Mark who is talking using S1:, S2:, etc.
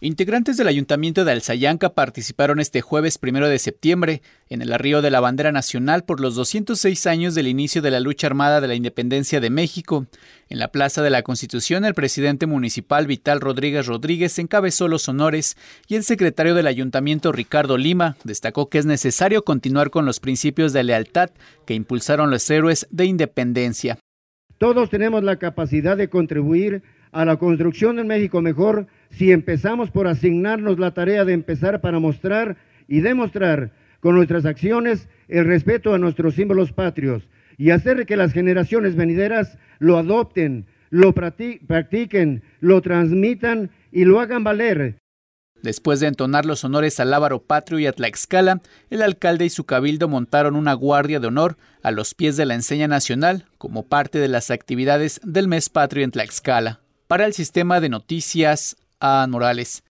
S1: Integrantes del Ayuntamiento de Alzayanca participaron este jueves 1 de septiembre en el arrío de la bandera nacional por los 206 años del inicio de la lucha armada de la independencia de México. En la Plaza de la Constitución, el presidente municipal Vital Rodríguez Rodríguez encabezó los honores y el secretario del Ayuntamiento Ricardo Lima destacó que es necesario continuar con los principios de lealtad que impulsaron los héroes de independencia.
S2: Todos tenemos la capacidad de contribuir a la construcción de México mejor si empezamos por asignarnos la tarea de empezar para mostrar y demostrar con nuestras acciones el respeto a nuestros símbolos patrios y hacer que las generaciones venideras lo adopten, lo practiquen, lo transmitan y lo hagan valer.
S1: Después de entonar los honores al Ávaro Patrio y a Tlaxcala, el alcalde y su cabildo montaron una guardia de honor a los pies de la enseña nacional como parte de las actividades del mes patrio en Tlaxcala.
S2: Para el sistema de noticias a Morales.